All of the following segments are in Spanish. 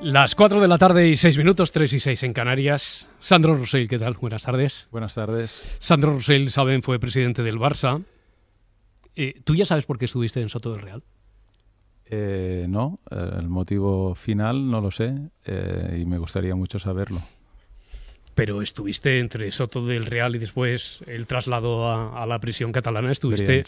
Las 4 de la tarde y 6 minutos, 3 y 6 en Canarias. Sandro Rosell, ¿qué tal? Buenas tardes. Buenas tardes. Sandro Rosell, saben, fue presidente del Barça. Eh, ¿Tú ya sabes por qué estuviste en Soto del Real? Eh, no, eh, el motivo final no lo sé y me gustaría mucho saberlo. Pero estuviste entre Soto del Real y después el traslado a, la prisión catalana, estuviste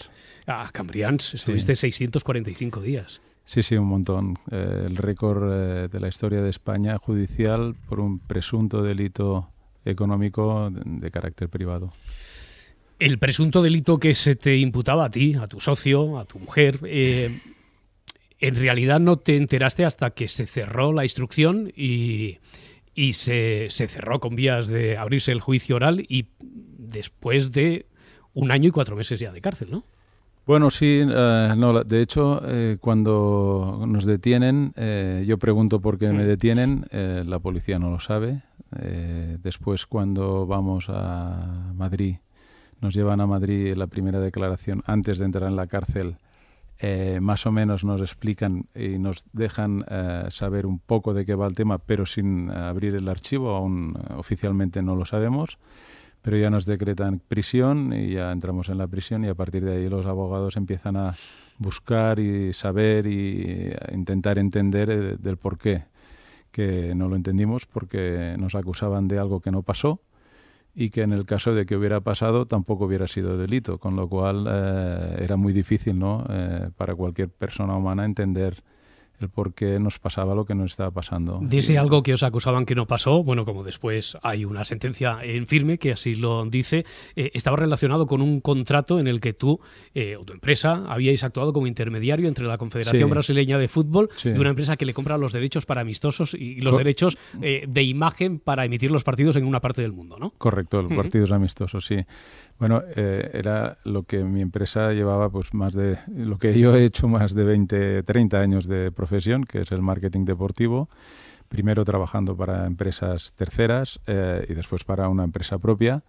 a Cambrians, estuviste 645 días. Sí, sí, un montón. Eh, el récord eh, de la historia de España judicial por un presunto delito económico de, carácter privado. El presunto delito que se te imputaba a ti, a tu socio, a tu mujer, eh, en realidad no te enteraste hasta que se cerró la instrucción y, y se, se cerró con vías de abrirse el juicio oral y después de un año y cuatro meses ya de cárcel, ¿no? Bueno, sí, eh, de hecho, eh, cuando nos detienen, eh, yo pregunto por qué me mm. detienen, la policía no lo sabe. después, cuando vamos a Madrid, nos llevan a Madrid la primera declaración antes de entrar en la cárcel. más o menos nos explican y nos dejan saber un poco de qué va el tema, pero sin abrir el archivo, aún oficialmente no lo sabemos pero ya nos decretan prisión y ya entramos en la prisión y a partir de ahí los abogados empiezan a buscar y saber y eh, intentar entender eh, del por qué, que no lo entendimos porque nos acusaban de algo que no pasó y que en el caso de que hubiera pasado tampoco hubiera sido delito, con lo cual eh, era muy difícil ¿no? para cualquier persona humana entender porque por qué nos pasaba lo que nos estaba pasando. Dice algo que os acusaban que no pasó, bueno, como después hay una sentencia en firme que así lo dice, eh, estaba relacionado con un contrato en el que tú eh, o tu empresa habíais actuado como intermediario entre la Confederación Brasileña de Fútbol y una empresa que le compra los derechos para amistosos y los derechos eh, de imagen para emitir los partidos en una parte del mundo, ¿no? Correcto, los partidos amistosos, sí. Bueno, era lo que mi empresa llevaba, pues más de, lo que yo he hecho más de 20, 30 años de profesión que es el marketing deportivo, primero trabajando para empresas terceras eh, y después para una empresa propia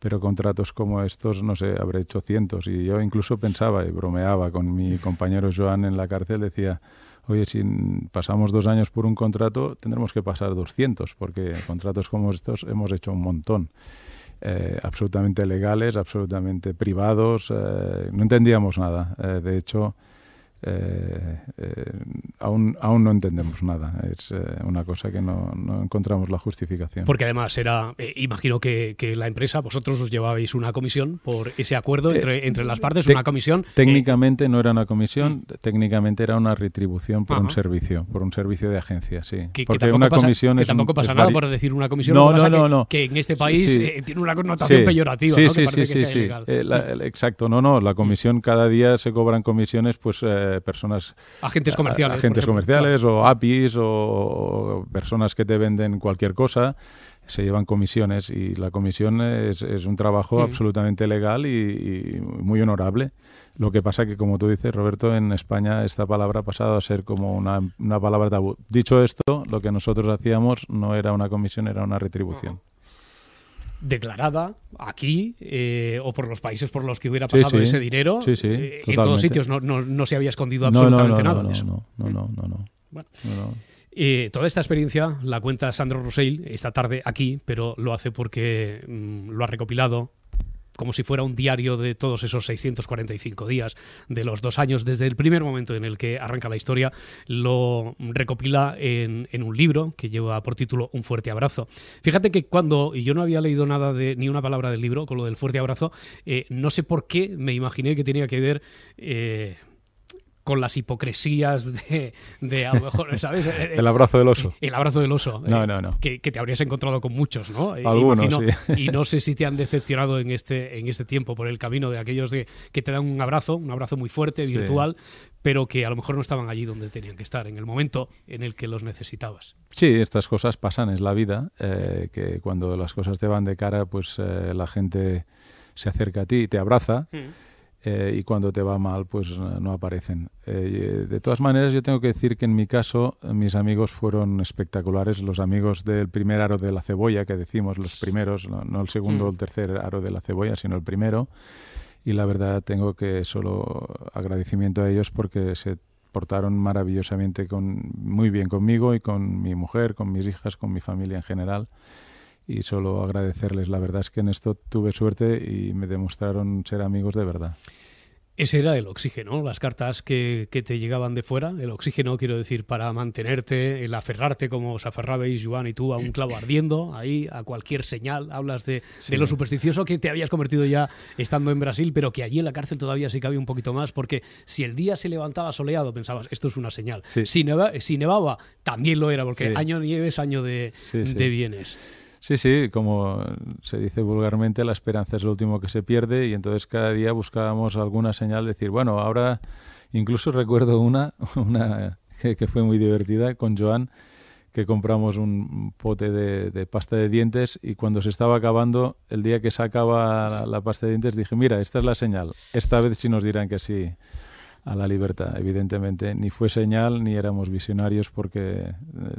pero contratos como estos, no sé, habré hecho cientos. Y yo incluso pensaba y bromeaba con mi compañero Joan en la cárcel, decía, oye, si pasamos dos años por un contrato, tendremos que pasar 200, porque contratos como estos hemos hecho un montón. Eh, absolutamente legales, absolutamente privados, eh, no entendíamos nada. de hecho, eh, eh, aún, aún no entendemos nada. Es eh, una cosa que no, encontramos la justificación. Porque además era, eh, imagino que, la empresa, vosotros os llevabais una comisión por ese acuerdo entre, las partes, una comisión. Técnicamente no era una comisión, técnicamente era una retribución por un servicio, por un servicio de agencia, sí. Porque una comisión que tampoco pasa nada por decir una comisión. No, no, que, en este país tiene una connotación peyorativa. Sí, ¿no? sí, que sí, que sea sí. exacto, no, no. La comisión, cada día se cobran comisiones, pues eh, personas... Agentes eh, comerciales. agentes comerciales o APIs o, personas que te venden cualquier cosa se llevan comisiones y la comisión es, un trabajo mm. absolutamente legal y, y, muy honorable. Lo que pasa que, como tú dices, Roberto, en España esta palabra ha pasado a ser como una, una palabra tabú. Dicho esto, lo que nosotros hacíamos no era una comisión, era una retribución declarada aquí eh, o por los países por los que hubiera pasado ese dinero eh, en todos sitios no, no, se había escondido absolutamente nada no, no, no, no, eh, toda esta experiencia la cuenta Sandro Russell esta tarde aquí pero lo hace porque mm, lo ha recopilado como si fuera un diario de todos esos 645 días de los dos años, desde el primer momento en el que arranca la historia, lo recopila en, un libro que lleva por título Un fuerte abrazo. Fíjate que cuando, yo no había leído nada de ni una palabra del libro con lo del fuerte abrazo, eh, no sé por qué me imaginé que tenía que ver... Eh, con las hipocresías de, a lo mejor, ¿sabes? Eh, eh, el abrazo del oso. El abrazo del oso. Eh, que, te habrías encontrado con muchos, ¿no? Algunos, Y no sé si te han decepcionado en este, en este tiempo por el camino de aquellos que te dan un abrazo, un abrazo muy fuerte, virtual, pero que a lo mejor no estaban allí donde tenían que estar, en el momento en el que los necesitabas. Sí, estas cosas pasan, es la vida, que cuando las cosas te van de cara, pues la gente se acerca a ti y te abraza. Mm. Eh, y cuando te va mal, pues eh, no aparecen. Eh, de todas maneras, yo tengo que decir que en mi caso, mis amigos fueron espectaculares. Los amigos del primer aro de la cebolla, que decimos los primeros, no, el segundo o el mm. tercer aro de la cebolla, sino el primero. Y la verdad, tengo que solo agradecimiento a ellos porque se portaron maravillosamente con, muy bien conmigo y con mi mujer, con mis hijas, con mi familia en general y solo agradecerles. La verdad es que en esto tuve suerte y me demostraron ser amigos de verdad. Ese era el oxígeno, las cartas que, que, te llegaban de fuera, el oxígeno, quiero decir, para mantenerte, el aferrarte como os aferrabais, Joan y tú, a un clavo ardiendo, ahí a cualquier señal. Hablas de, lo supersticioso que te habías convertido ya estando en Brasil, pero que allí en la cárcel todavía se cabía un poquito más, porque si el día se levantaba soleado, pensabas, esto es una señal. Si, nevaba, también lo era, porque año nieves, año de, de bienes. Sí, sí, como se dice vulgarmente, la esperanza es lo último que se pierde y entonces cada día buscábamos alguna señal, de decir, bueno, ahora incluso recuerdo una, una que, fue muy divertida con Joan, que compramos un pote de, pasta de dientes y cuando se estaba acabando, el día que se acaba la, la, pasta de dientes, dije, mira, esta es la señal. Esta vez sí nos dirán que sí a la libertad, evidentemente. Ni fue señal ni éramos visionarios porque eh,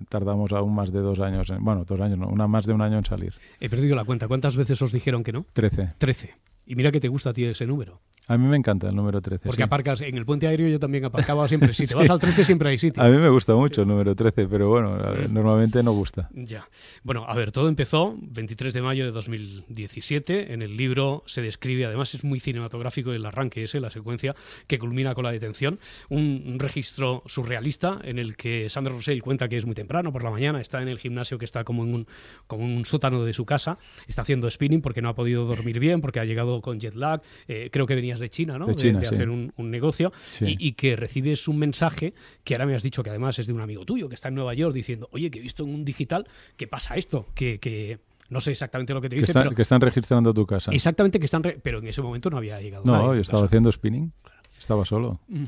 tardamos aún más de dos años, en, bueno, dos años, una, más de un año en salir. He perdido la cuenta. ¿Cuántas veces os dijeron que no? Trece. Trece. Y mira que te gusta a ti ese número. A mí me encanta el número 13. Porque aparcas en el puente aéreo, yo también aparcaba siempre. Si te vas al 13, siempre hay sitio. A mí me gusta mucho el número 13, pero bueno, mm. normalmente no gusta. Ya. Bueno, a ver, todo empezó 23 de mayo de 2017. En el libro se describe, además es muy cinematográfico el arranque ese, la secuencia que culmina con la detención. Un, registro surrealista en el que Sandra Rosell cuenta que es muy temprano, por la mañana, está en el gimnasio que está como en un, como en un sótano de su casa, está haciendo spinning porque no ha podido dormir bien, porque ha llegado con jet lag, eh, creo que venía de China, ¿no? De, China, hacer un, negocio y, que recibes un mensaje que ahora me has dicho que además es de un amigo tuyo que está en Nueva York diciendo, oye, que he visto en un digital que pasa esto, que, no sé exactamente lo que te dicen. Que, pero que están registrando tu casa. Exactamente, que están. pero en ese momento no había llegado. No, yo estaba haciendo spinning. Estaba solo. Mm.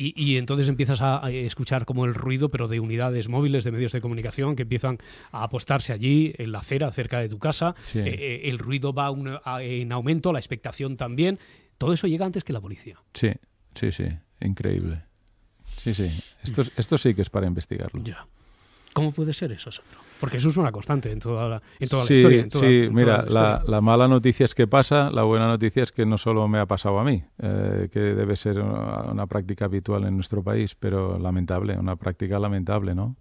Y, entonces empiezas a, escuchar como el ruido, pero de unidades móviles, de medios de comunicación que empiezan a apostarse allí, en la acera, cerca de tu casa. Eh, eh, el ruido va en aumento, la expectación también. Todo eso llega antes que la policía. Sí, sí, sí. Increíble. Sí, sí. Esto, esto sí que es para investigarlo. Ya. ¿Cómo puede ser eso, Sandro? Porque eso es una constante en toda la, en historia. sí, mira, la, mala noticia es que pasa, la buena noticia es que no solo me ha pasado a mí, eh, que debe ser una, práctica habitual en nuestro país, pero lamentable, una práctica lamentable, ¿no?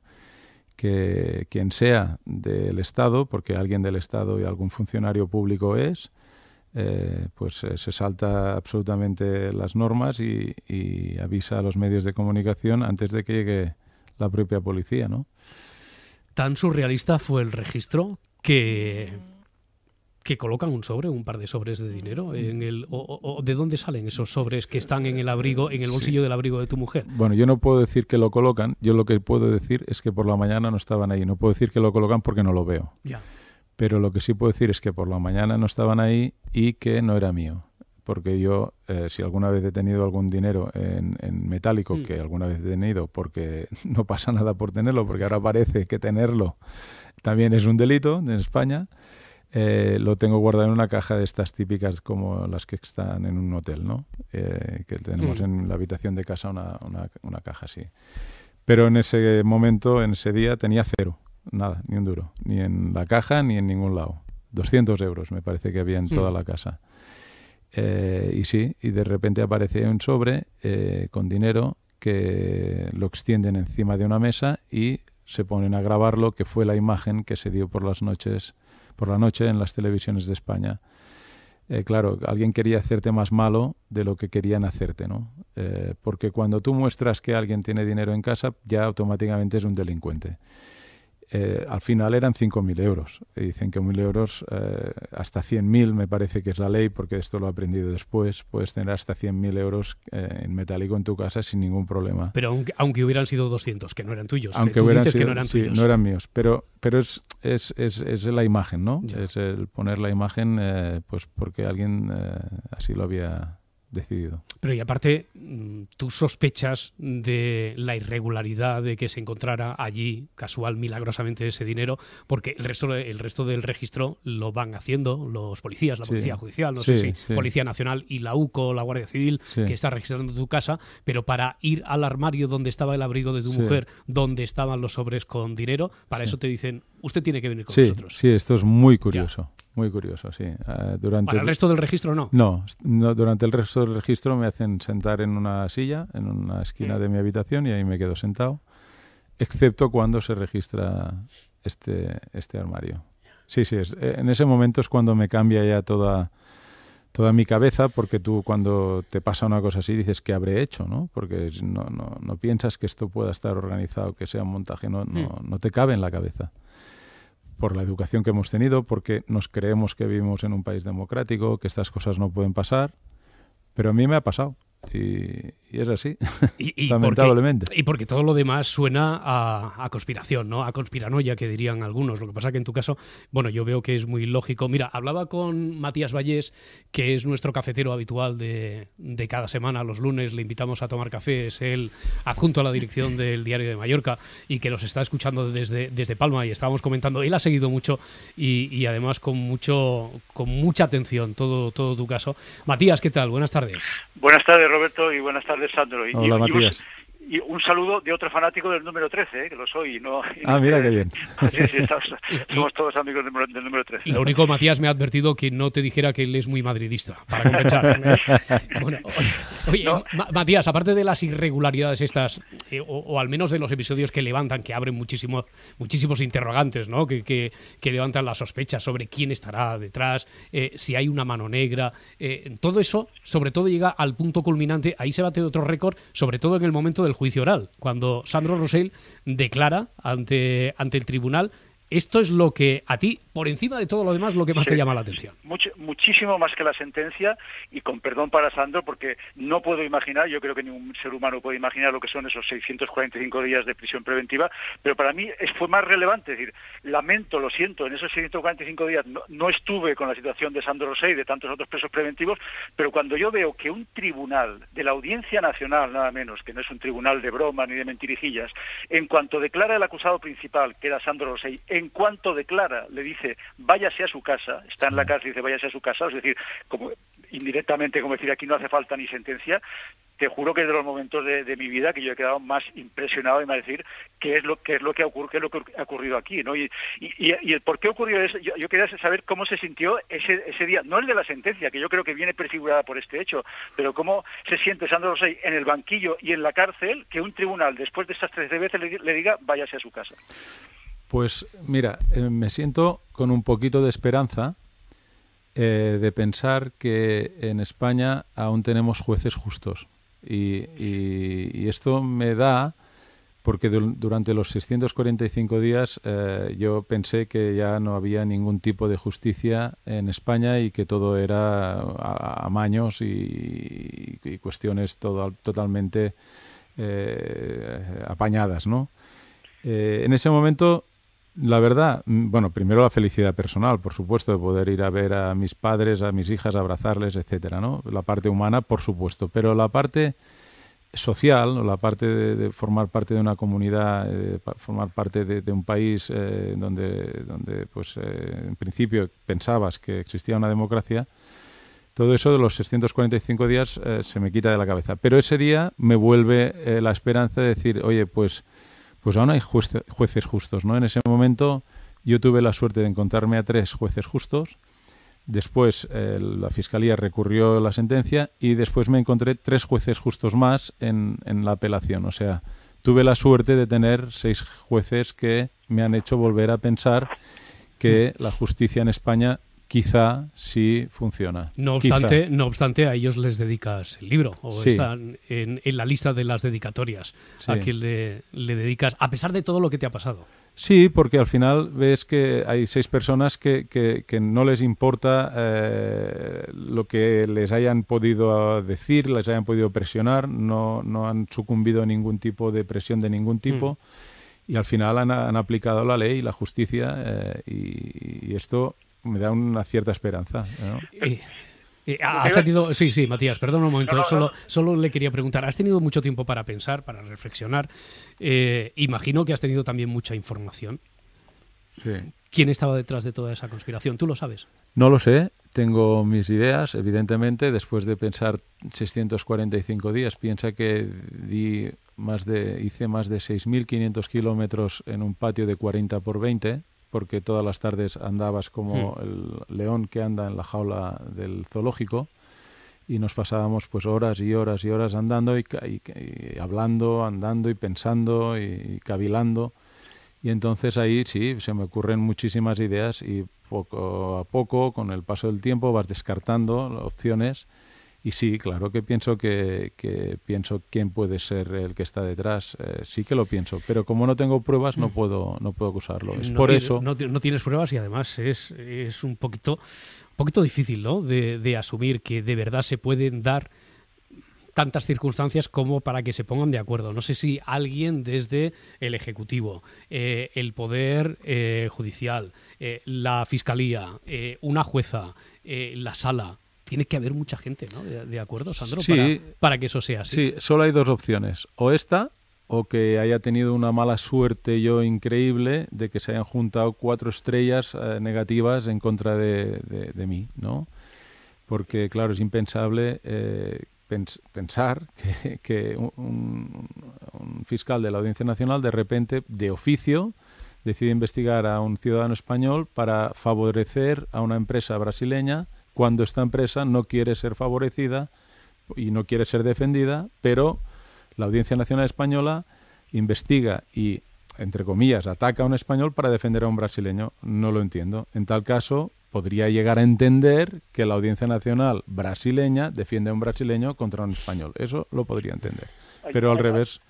Que quien sea del Estado, porque alguien del Estado y algún funcionario público es, eh, pues eh, se salta absolutamente las normas y, avisa a los medios de comunicación antes de que llegue la propia policía, ¿no? Tan surrealista fue el registro que que colocan un sobre, un par de sobres de dinero en el o, de dónde salen esos sobres que están en el abrigo, en el bolsillo del abrigo de tu mujer. Bueno, yo no puedo decir que lo colocan, yo lo que puedo decir es que por la mañana no estaban ahí, no puedo decir que lo colocan porque no lo veo. Ya pero lo que sí puedo decir es que por la mañana no estaban ahí y que no era mío. Porque yo, eh, si alguna vez he tenido algún dinero en, metálico, mm. que alguna vez he tenido, porque no pasa nada por tenerlo, porque ahora parece que tenerlo también es un delito en España, eh, lo tengo guardado en una caja de estas típicas como las que están en un hotel, ¿no? Eh, que tenemos mm. en la habitación de casa una caja así. Pero en ese momento, en ese día, tenía cero nada, ni un duro, ni en la caja ni en ningún lado. 200 euros me parece que había en toda hmm. la casa. Eh, y sí, y de repente aparece un sobre eh, con dinero que lo extienden encima de una mesa y se ponen a grabarlo, que fue la imagen que se dio por las noches, por la noche en las televisiones de España. Eh, claro, alguien quería hacerte más malo de lo que querían hacerte, ¿no? porque cuando tú muestras que alguien tiene dinero en casa, ya automáticamente es un delincuente. Eh, al final eran 5.000 euros. Y 1.000 euros, eh, hasta 100.000 me parece que es la ley, porque esto lo he aprendido después, puedes tener hasta 100.000 euros eh, en metálico en tu casa sin ningún problema. Pero aunque, hubieran sido 200, que no eran tuyos. Aunque hubieran sido, no eran no eran míos. Pero, pero es, es, la imagen, ¿no? Es el poner la imagen, pues porque alguien así lo había decidido. Pero y aparte, mm, tú sospechas de la irregularidad de que se encontrara allí, casual, milagrosamente, ese dinero, porque el resto, el resto del registro lo van haciendo los policías, la Policía Judicial, no sé si Policía Nacional y la UCO, la Guardia Civil, que está registrando tu casa, pero para ir al armario donde estaba el abrigo de tu mujer, donde estaban los sobres con dinero, para eso te dicen, usted tiene que venir con nosotros. Sí, esto es muy curioso. Muy curioso, sí. Eh, durante el resto del registro no? no? durante el resto del registro me hacen sentar en una silla, en una esquina mm. de mi habitación y ahí me quedo sentado, excepto cuando se registra este, este armario. Sí, sí, es, eh, en ese momento es cuando me cambia ya toda, toda mi cabeza, porque tú cuando te pasa una cosa así dices, que habré hecho? ¿no? Porque no, no, no piensas que esto pueda estar organizado, que sea un montaje, no, no mm. te cabe en la cabeza por la educación que hemos tenido, porque nos creemos que vivimos en un país democrático, que estas cosas no pueden pasar, pero a mí me ha pasado. Y, es así, lamentablemente. Porque, y porque todo lo demás suena a, conspiración, ¿no? A conspiranoia, que dirían algunos. Lo que pasa que en tu caso, bueno, yo veo que es muy lógico. Mira, hablaba con Matías Vallés, que es nuestro cafetero habitual de, cada semana. Los lunes le invitamos a tomar café. Es el adjunto a la dirección del Diario de Mallorca y que los está escuchando desde, desde Palma. Y estábamos comentando, él ha seguido mucho y, además con, mucho, con mucha atención todo, todo tu caso. Matías, ¿qué tal? Buenas tardes. Buenas tardes, Roberto, y buenas tardes, Sandro. Hola, y, Matías y un saludo de otro fanático del número 13, ¿eh? que lo soy. No, ah, mira qué bien. somos todos amigos del número, 13. lo único, Matías me ha advertido que no te dijera que él es muy madridista, para comenzar bueno, Matías, aparte de las irregularidades estas, eh, o, al menos de los episodios que levantan, que abren muchísimo, muchísimos interrogantes, ¿no? que, que, levantan las sospechas sobre quién estará detrás, eh, si hay una mano negra, todo eso, sobre todo llega al punto culminante, ahí se bate otro récord, sobre todo en el momento del juicio oral, cuando Sandro Rosell declara ante, ante el tribunal esto es lo que a ti, por encima de todo lo demás, lo que más te llama la atención. muchísimo más que la sentencia, y con perdón para Sandro, porque no puedo imaginar, yo creo que ningún ser humano puede imaginar lo que son esos 645 días de prisión preventiva, pero para mí fue más relevante. decir, lamento, lo siento, en esos 645 días no, estuve con la situación de Sandro Rosé y de tantos otros presos preventivos, pero cuando yo veo que un tribunal de la Audiencia Nacional, nada menos, que no es un tribunal de broma ni de mentirijillas, en cuanto declara el acusado principal, que era Sandro Rosé, en cuanto declara, le dice, váyase a su casa, está en la cárcel y dice, váyase a su casa, es decir, como indirectamente, como decir, aquí no hace falta ni sentencia, te juro que es de los momentos de, mi vida que yo he quedado más impresionado y más decir qué es lo que es lo que ha ocurrido, qué es lo que ha ocurrido aquí, ¿no? Y, y, el por qué ocurrió eso, yo, quería saber cómo se sintió ese, día, no el de la sentencia, que yo creo que viene prefigurada por este hecho, pero cómo se siente Sandro Rossi en el banquillo y en la cárcel que un tribunal después de estas 13 veces le diga váyase a su casa. Pues mira, eh, me siento con un poquito de esperanza eh, de pensar que en España aún tenemos jueces justos. Y, esto me da, porque durante los 645 días eh, yo pensé que ya no había ningún tipo de justicia en España y que todo era amaños y, y, cuestiones totalmente apañadas, ¿no? en ese momento la verdad, mm, bueno, primero la felicidad personal, por supuesto, de poder ir a ver a mis padres, a mis hijas, abrazarles, etcétera, ¿no? La parte humana, por supuesto, pero la parte social, la parte de, formar parte de una comunidad, eh, formar parte de, un país eh, donde, donde pues, eh, en principio pensabas que existía una democracia, todo eso de los 645 días se me quita de la cabeza. Pero ese día me vuelve la esperanza de decir, oye, pues pues aún hay jueces justos, ¿no? En ese momento yo tuve la suerte de encontrarme a tres jueces justos, después eh, la fiscalía recurrió la sentencia y después me encontré tres jueces justos más en, en la apelación, o sea, tuve la suerte de tener seis jueces que me han hecho volver a pensar que la justicia en España quizá sí funciona. No obstante, no obstante a ellos les dedicas el libro o están en, la lista de las dedicatorias a quien le, dedicas, a pesar de todo lo que te ha pasado. Sí, porque al final ves que hay seis personas que, no les importa eh, lo que les hayan podido decir, les hayan podido presionar, no, no han sucumbido a ningún tipo de presión de ningún tipo. Mm. Y al final han, aplicado la ley y la justicia eh, y esto me da una cierta esperanza. Ah, sí, sí, Matías, perdón un momento. solo, solo le quería preguntar, ¿has tenido mucho tiempo para pensar, para reflexionar? Eh, imagino que has tenido también mucha información. ¿Quién estaba detrás de toda esa conspiración? ¿Tú lo sabes? No lo sé. Tengo mis ideas, evidentemente. Después de pensar 645 días, piensa que di más de, hice más de 6.500 kilómetros en un patio de 40 por 20 porque todas las tardes andabas como hmm. el león que anda en la jaula del zoológico y nos pasábamos pues horas y horas y horas andando y, hablando, andando y pensando y, cavilando. Y entonces ahí sí, se me ocurren muchísimas ideas y poco a poco, con el paso del tiempo, vas descartando opciones y sí, claro que pienso que, pienso quién puede ser el que está detrás. Eh, sí que lo pienso, pero como no tengo pruebas no mm. puedo no puedo acusarlo. no por eso. No, tienes pruebas y además es, un poquito un poquito difícil, De, asumir que de verdad se pueden dar tantas circunstancias como para que se pongan de acuerdo. No sé si alguien desde el Ejecutivo, eh, el Poder eh, Judicial, la Fiscalía, una jueza, la sala, tiene que haber mucha gente, ¿no? De, acuerdo, Sandro, para, que eso sea así. Sí, solo hay dos opciones. O esta, o que haya tenido una mala suerte yo increíble de que se hayan juntado cuatro estrellas eh, negativas en contra de, mí, ¿no? Porque, claro, es impensable eh, pensar que, un, un fiscal de la Audiencia Nacional de repente, de oficio, decide investigar a un ciudadano español para favorecer a una empresa brasileña cuando esta empresa no quiere ser favorecida y no quiere ser defendida, pero la Audiencia Nacional Española investiga y, entre comillas, ataca a un español para defender a un brasileño. No lo entiendo. En tal caso, podría llegar a entender que la Audiencia Nacional brasileña defiende a un brasileño contra un español. Eso lo podría entender. Pero al revés,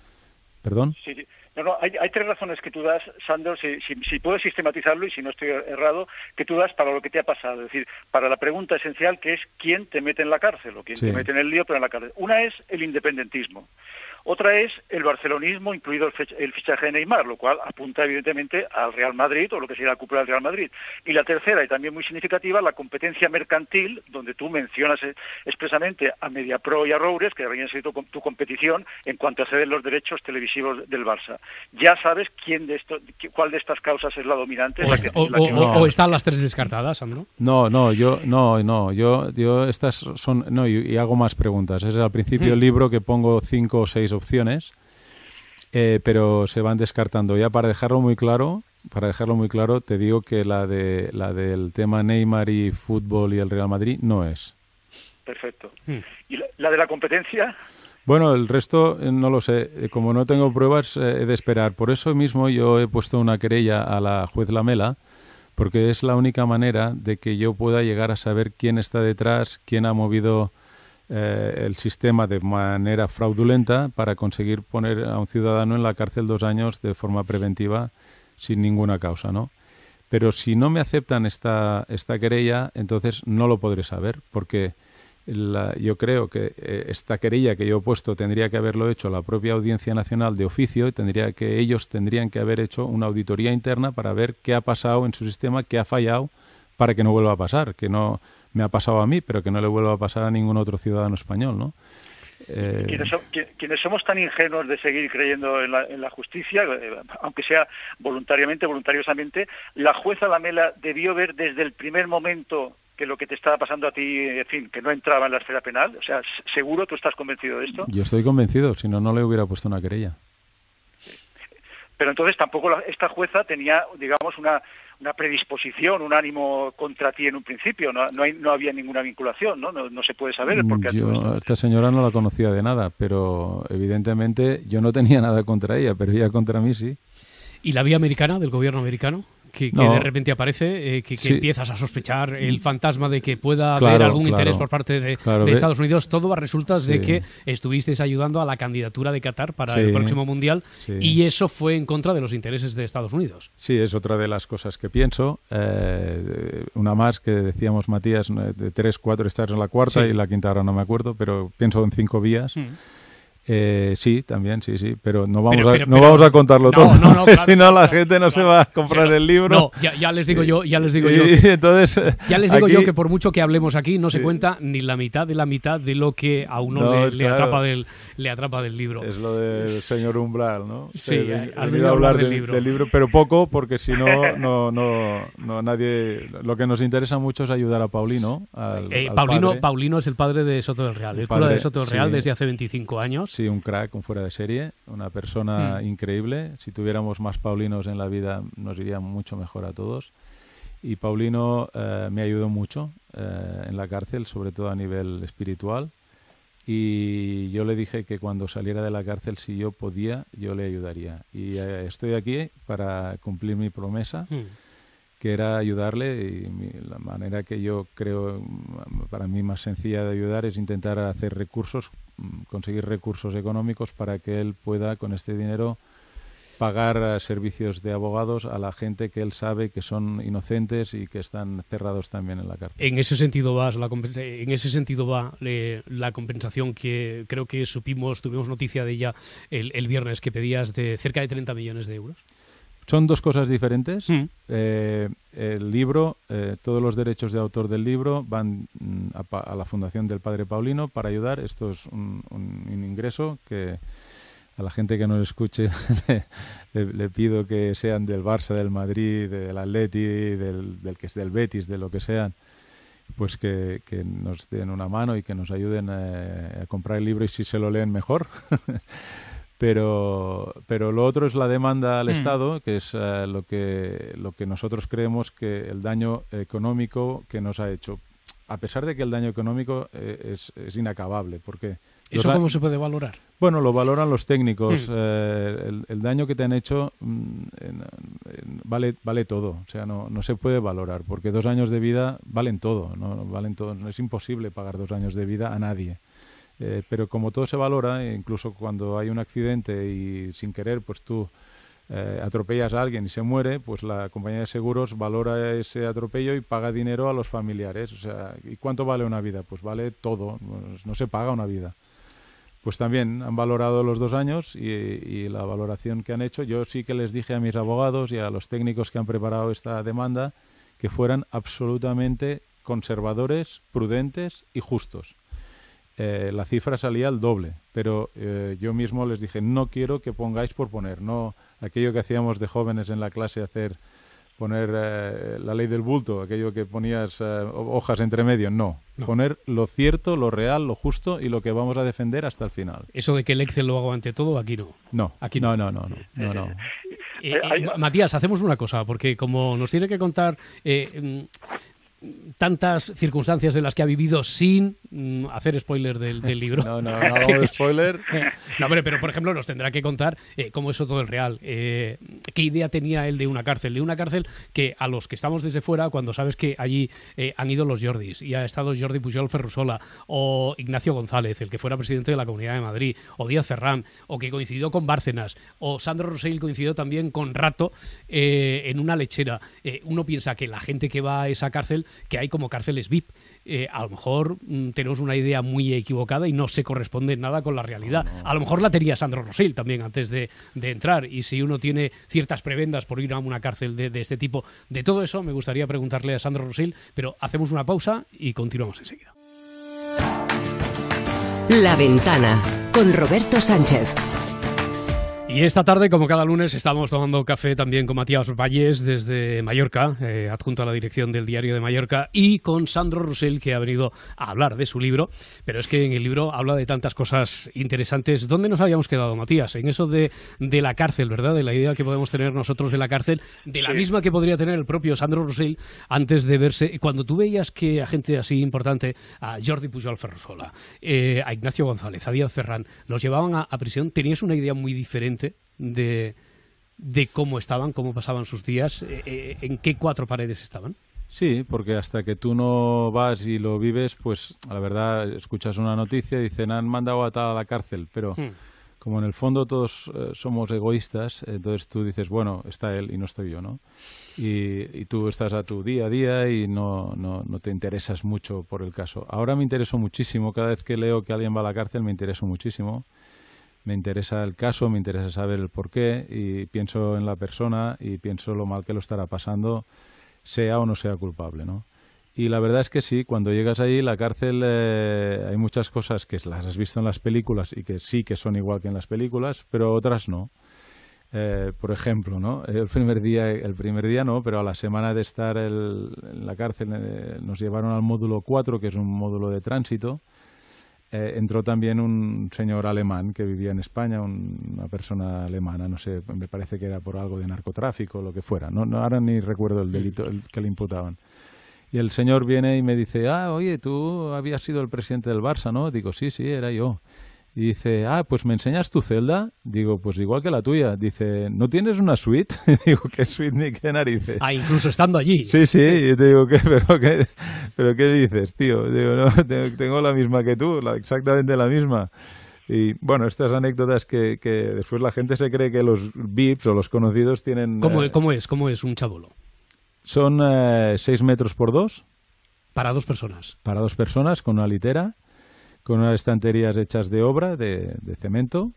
perdón. Sí, no, no, hay, tres razones que tú das, sanders si, si, sistematizarlo y si no estoy errado, que tú das para lo que te ha pasado. Es decir, para la pregunta esencial que es quién te mete en la cárcel o quién te mete en el lío, pero en la cárcel. Una es el independentismo. Otra es el barcelonismo, incluido el fichaje de Neymar, lo cual apunta evidentemente al Real Madrid o lo que sería la cúpula del Real Madrid. Y la tercera, y también muy significativa, la competencia mercantil, donde tú mencionas eh, expresamente a Mediapro y a Roures, que habrían sido tu, competición en cuanto a ceder los derechos televisivos del Barça. Ya sabes quién de esto, cuál de estas causas es la dominante. O, están las tres descartadas, No, no, yo, no, no, yo, yo estas son, no, y, hago más preguntas. Es al principio mm. el libro que pongo cinco o seis opciones, eh, pero se van descartando. Ya para dejarlo muy claro, para dejarlo muy claro, te digo que la de la del tema Neymar y fútbol y el Real Madrid no es. Perfecto. Hmm. ¿Y la, de la competencia? Bueno, el resto eh, no lo sé. Eh, como no tengo pruebas, he de esperar. Por eso mismo yo he puesto una querella a la juez Lamela, porque es la única manera de que yo pueda llegar a saber quién está detrás, quién ha movido eh, el sistema de manera fraudulenta para conseguir poner a un ciudadano en la cárcel dos años de forma preventiva sin ninguna causa, ¿no? Pero si no me aceptan esta, esta querella, entonces no lo podré saber, porque yo creo que eh, esta querella que yo he puesto tendría que haberlo hecho la propia Audiencia Nacional de oficio y tendría que ellos tendrían que haber hecho una auditoría interna para ver qué ha pasado en su sistema, qué ha fallado para que no vuelva a pasar, que no me ha pasado a mí, pero que no le vuelva a pasar a ningún otro ciudadano español, ¿no? Eh, quienes, somos tan ingenuos de seguir creyendo en la, justicia, eh, aunque sea voluntariamente, voluntariosamente, la jueza Lamela debió ver desde el primer momento que lo que te estaba pasando a ti, en fin, que no entraba en la esfera penal. O sea, ¿seguro tú estás convencido de esto? Yo estoy convencido, si no, no le hubiera puesto una querella. Pero entonces tampoco esta jueza tenía, digamos, una una predisposición, un ánimo contra ti en un principio, no, no, hay, no había ninguna vinculación, ¿no? No, se puede saber. Porque mm, esta señora no la conocía de nada, pero evidentemente yo no tenía nada contra ella, pero ella contra mí sí. ¿Y la vía americana, del gobierno americano? que, de repente aparece, eh, que, empiezas a sospechar el fantasma de que pueda haber algún interés por parte de, Estados Unidos, todo a resultas de que estuvisteis ayudando a la candidatura de Qatar para el próximo Mundial y eso fue en contra de los intereses de Estados Unidos. Sí, es otra de las cosas que pienso. Eh, una más que decíamos, Matías, de tres, cuatro, estás en la cuarta y la quinta ahora no me acuerdo, pero pienso en cinco vías. Mm. Eh, sí, también, sí, sí, pero no vamos, a, no vamos a contarlo todo. si no, la gente no se va a comprar el libro. No, ya, les digo eh, yo, ya les digo yo. Que, entonces, ya les digo yo que por mucho que hablemos aquí, no se cuenta ni la mitad de la mitad de lo que a uno le, atrapa del, le atrapa del libro. Es lo del señor Umbral, ¿no? Sí, has venido a hablar del, libro. pero poco, porque si no, no, no, nadie. Lo que nos interesa mucho es ayudar a Paulino. Eh, Paulino, es el padre de Soto del Real, el, padre de Soto del Real desde hace 25 años un crack, un fuera de serie, una persona hmm. increíble. Si tuviéramos más Paulinos en la vida, nos iría mucho mejor a todos. Y Paulino eh, me ayudó mucho eh, en la cárcel, sobre todo a nivel espiritual. Y yo le dije que cuando saliera de la cárcel, si yo podía, yo le ayudaría. Y eh, estoy aquí para cumplir mi promesa. Hmm que era ayudarle y la manera que yo creo mm, para mí más sencilla de ayudar es intentar hacer recursos, mm, conseguir recursos económicos para que él pueda con este dinero pagar eh, servicios de abogados a la gente que él sabe que son inocentes y que están cerrados también en la cárcel. En ese sentido va la, eh, en ese sentido va la compensación que creo que supimos, tuvimos noticia de ella el, el viernes que pedías de cerca de 30 millones de euros. Son dos cosas diferentes. Hmm. Eh, el libro, eh, todos los derechos de autor del libro van mm, a, la Fundación del Padre Paulino para ayudar. Esto es un, ingreso que a la gente que nos escuche le, pido que sean del Barça, del Madrid, del Atleti, del, del que del Betis, de lo que sean pues que, nos den una mano y que nos ayuden eh, a comprar el libro y si se lo leen mejor. Pero, pero lo otro es la demanda al mm. Estado, que es eh, lo, que, lo que nosotros creemos que el daño económico que nos ha hecho. A pesar de que el daño económico eh, es, inacabable, porque... ¿Eso cómo se puede valorar? Bueno, lo valoran los técnicos. Mm. Eh, el, daño que te han hecho mm, vale, todo. O sea, no, se puede valorar, porque dos años de vida valen todo. ¿no? Valen todo. No es imposible pagar dos años de vida a nadie. Eh, pero como todo se valora, incluso cuando hay un accidente y sin querer, pues tú eh, atropellas a alguien y se muere, pues la compañía de seguros valora ese atropello y paga dinero a los familiares. O sea, ¿y cuánto vale una vida? Pues vale todo, pues no se paga una vida. Pues también han valorado los dos años y la valoración que han hecho. Yo sí que les dije a mis abogados y a los técnicos que han preparado esta demanda que fueran absolutamente conservadores, prudentes y justos eh, la cifra salía al doble, pero eh, yo mismo les dije, no quiero que pongáis por poner, no aquello que hacíamos de jóvenes en la clase, hacer poner eh, la ley del bulto, aquello que ponías hojas entre medio, no. Poner lo cierto, lo real, lo justo y lo que vamos a defender hasta el final. Eso de que el Excel lo hago ante todo, aquí no. No, aquí no, no, no, no, Matías, hacemos una cosa, porque como nos tiene que contar, mm, tantas circunstancias de las que ha vivido sin mm, hacer spoiler del, libro. No, no, no spoiler. no, hombre, pero por ejemplo nos tendrá que contar eh, cómo es todo el real, eh, qué idea tenía él de una cárcel, de una cárcel que a los que estamos desde fuera, cuando sabes que allí eh, han ido los Jordis y ha estado Jordi Pujol Ferrusola o Ignacio González, el que fuera presidente de la Comunidad de Madrid, o Díaz Ferrán, o que coincidió con Bárcenas, o Sandro Rosell coincidió también con Rato en una lechera. uno piensa que la gente que va a esa cárcel que hay como cárceles VIP. Eh, a lo mejor mm, tenemos una idea muy equivocada y no se corresponde nada con la realidad. A lo mejor la tenía Sandro Rosil también antes de, de, entrar y si uno tiene ciertas prebendas por ir a una cárcel de, de este tipo, de todo eso me gustaría preguntarle a Sandro Rosil, pero hacemos una pausa y continuamos enseguida. La ventana con Roberto Sánchez y esta tarde, como cada lunes, estamos tomando café también con Matías Valles desde Mallorca, eh, adjunto a la dirección del Diario de Mallorca, y con Sandro Rusell que ha venido a hablar de su libro. Pero es que en el libro habla de tantas cosas interesantes. ¿Dónde nos habíamos quedado, Matías? En eso de, la cárcel, ¿verdad? De la idea que podemos tener nosotros de la cárcel, de la misma que podría tener el propio Sandro Rusell antes de verse. Cuando tú veías que a gente así importante, a Jordi Pujol Ferrusola, eh, a Ignacio González, a Díaz Ferrán, los llevaban a prisión, tenías una idea muy diferente de, cómo estaban, cómo pasaban sus días, eh, eh, en qué cuatro paredes estaban. Sí, porque hasta que tú no vas y lo vives, pues la verdad escuchas una noticia y dicen han mandado a tal a la cárcel, pero hmm. como en el fondo todos eh, somos egoístas, entonces tú dices, bueno, está él y no estoy yo, ¿no? Y, y tú estás a tu día a día y no, no, no, te interesas mucho por el caso. Ahora me intereso muchísimo, cada vez que leo que alguien va a la cárcel me intereso muchísimo me interesa el caso, me interesa saber el porqué y pienso en la persona y pienso lo mal que lo estará pasando, sea o no sea culpable, ¿no? Y la verdad es que sí, cuando llegas ahí, la cárcel, eh, hay muchas cosas que las has visto en las películas y que sí que son igual que en las películas, pero otras no. Eh, por ejemplo, ¿no? El primer día, el primer día no, pero a la semana de estar en la cárcel eh, nos llevaron al módulo 4, que es un módulo de tránsito, eh, entró también un señor alemán que vivía en España, una persona alemana, no sé, me parece que era por algo de narcotráfico, o lo que fuera. No, no ahora ni recuerdo el delito el que le imputaban. Y el señor viene y me dice, ah, oye, tú habías sido el presidente del Barça, ¿no? Digo, sí, sí, era yo. Y dice, ah, pues me enseñas tu celda. Digo, pues igual que la tuya. Dice, ¿no tienes una suite? digo, ¿qué suite ni qué narices? Ah, incluso estando allí. Sí, sí, y te digo, pero, qué, pero qué dices, tío? Digo, no, tengo la misma que tú, exactamente la misma. Y bueno, estas anécdotas que, después la gente se cree que los VIPs o los conocidos tienen... ¿Cómo, eh, ¿cómo es? ¿Cómo es un chabolo? Son 6 eh, metros por 2. Para dos personas. Para dos personas, con una litera con unas estanterías hechas de obra, de, cemento.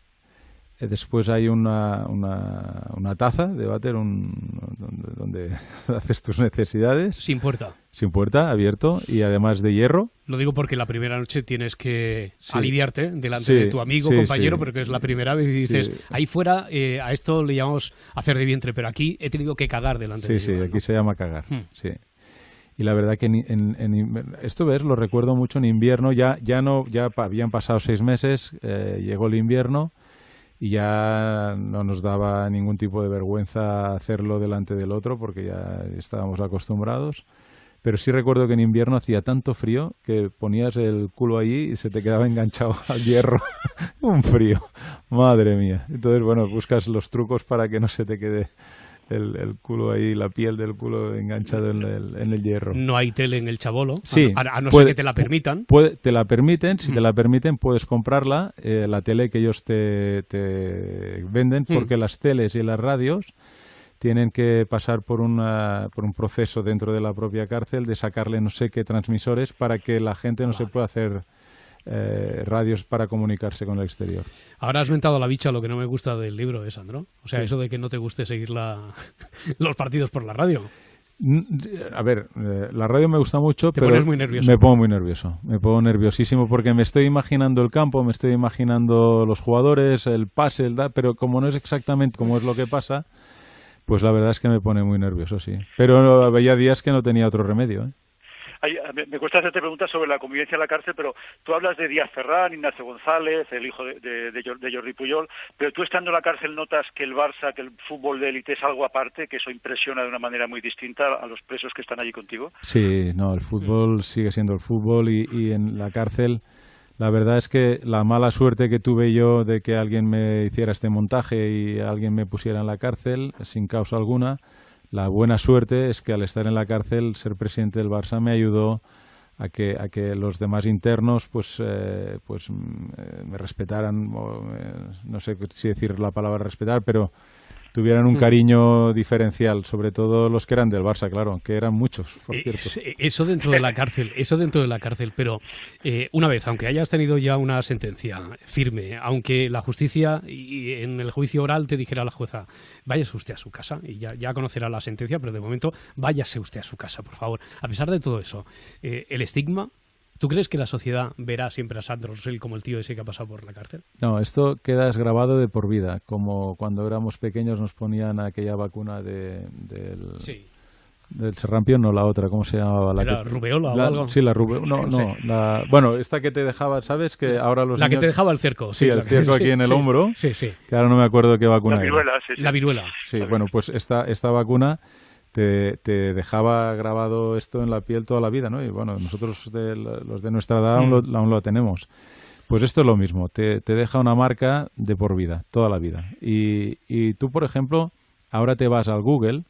Eh, después hay una, una, una taza de váter donde, donde, haces tus necesidades. Sin puerta. Sin puerta, abierto y además de hierro. Lo digo porque la primera noche tienes que aliviarte delante de tu amigo, compañero, porque es la primera vez y dices, ahí fuera, eh, a esto le llamamos hacer de vientre, pero aquí he tenido que cagar delante de Sí, sí, aquí se llama cagar, hmm. sí y la verdad que en, esto ves lo recuerdo mucho en invierno ya ya no ya habían pasado seis meses eh, llegó el invierno y ya no nos daba ningún tipo de vergüenza hacerlo delante del otro porque ya estábamos acostumbrados pero sí recuerdo que en invierno hacía tanto frío que ponías el culo allí y se te quedaba enganchado al hierro. Un frío, madre mía. Entonces, bueno, buscas los trucos para que no se te quede el, culo ahí, la piel del culo enganchado en el, en el hierro. No hay tele en el chabolo, sí, a, no ser que te la permitan. te la permiten, si te mm. la permiten puedes comprarla, eh, la tele que ellos te, venden, mm. porque las teles y las radios tienen que pasar por, una, por un proceso dentro de la propia cárcel de sacarle no sé qué transmisores para que la gente no se pueda hacer eh, radios para comunicarse con el exterior. Ahora has mentado la bicha lo que no me gusta del libro, es Sandro? O sea, eso de que no te guste seguir los partidos por la radio. Mm, a ver, eh, la radio me gusta mucho, pero muy me pongo muy nervioso. Me pongo nerviosísimo porque me estoy imaginando el campo, me estoy imaginando los jugadores, el pase, el pero como no es exactamente como es lo que pasa, pues la verdad es que me pone muy nervioso, sí. Pero veía días que no tenía otro remedio. ¿eh? me cuesta hacerte preguntas sobre la convivencia en la cárcel, pero tú hablas de Díaz Ferrán, Ignacio González, el hijo de, Jordi Puyol, pero tú estando en la cárcel notas que el Barça, que el fútbol de élite es algo aparte, que eso impresiona de una manera muy distinta a los presos que están allí contigo. Sí, no, el fútbol sigue siendo el fútbol y en la cárcel. La verdad es que la mala suerte que tuve yo de que alguien me hiciera este montaje y alguien me pusiera en la cárcel sin causa alguna, la buena suerte es que al estar en la cárcel, ser presidente del Barça me ayudó a que, a que los demás internos pues, eh, pues mm, eh, me respetaran, eh, no sé si decir la palabra respetar, pero tuvieran un mm. cariño diferencial, sobre todo los que eran del Barça, claro, que eran muchos, por eh, cierto. Eh, eso dentro de la cárcel, eso dentro de la cárcel, pero eh, una vez, aunque hayas tenido ya una sentencia firme, aunque la justicia y en el juicio oral te dijera la jueza, váyase usted a su casa y ya, ya conocerá la sentencia, pero de momento váyase usted a su casa, por favor. A pesar de todo eso, el estigma ¿Tú crees que la sociedad verá siempre a Sandro Rosell como el tío ese que ha pasado por la cárcel? No, esto queda desgrabado de por vida, como cuando éramos pequeños nos ponían aquella vacuna del... Sí. Serrampión, no la otra, ¿cómo se llamaba? La rubeola o algo? Sí, la rubeola. No, no, bueno, esta que te dejaba, ¿sabes? Que ahora los La que te dejaba el cerco. Sí, el cerco aquí en el hombro. Sí, sí. Que ahora no me acuerdo qué vacuna la viruela, era. La viruela, sí. La viruela. Sí, bueno, pues esta, esta vacuna te, dejaba grabado esto en la piel toda la vida, ¿no? Y bueno, nosotros los de nuestra edad mm. aún, lo, tenemos. Pues esto es lo mismo, te, deja una marca de por vida, toda la vida. y tú, por ejemplo, ahora te vas al Google